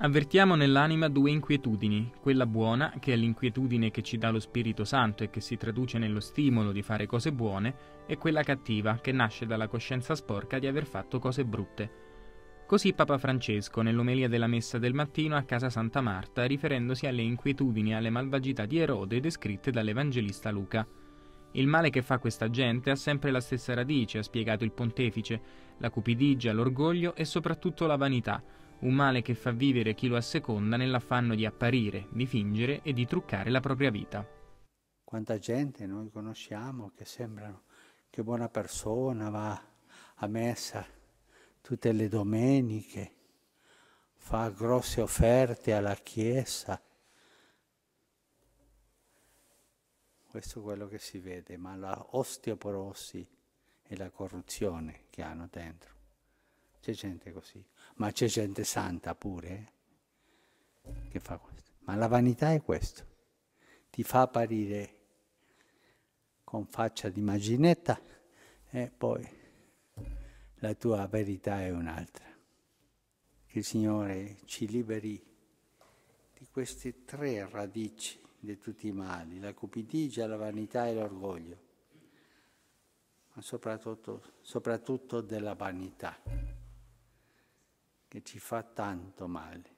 Avvertiamo nell'anima due inquietudini, quella buona, che è l'inquietudine che ci dà lo Spirito Santo e che si traduce nello stimolo di fare cose buone, e quella cattiva, che nasce dalla coscienza sporca di aver fatto cose brutte. Così Papa Francesco, nell'omelia della messa del mattino a casa Santa Marta, riferendosi alle inquietudini e alle malvagità di Erode descritte dall'Evangelista Luca. Il male che fa questa gente ha sempre la stessa radice, ha spiegato il pontefice, la cupidigia, l'orgoglio e soprattutto la vanità, un male che fa vivere chi lo asseconda nell'affanno di apparire, di fingere e di truccare la propria vita. Quanta gente noi conosciamo che sembrano che buona persona va a messa tutte le domeniche, fa grosse offerte alla Chiesa. Questo è quello che si vede, ma la osteoporosi e la corruzione che hanno dentro. C'è gente così, ma c'è gente santa pure eh, che fa questo. Ma la vanità è questo, ti fa apparire con faccia di maginetta e poi la tua verità è un'altra. Che il Signore ci liberi di queste tre radici di tutti i mali, la cupidigia, la vanità e l'orgoglio, ma soprattutto, soprattutto della vanità che ci fa tanto male.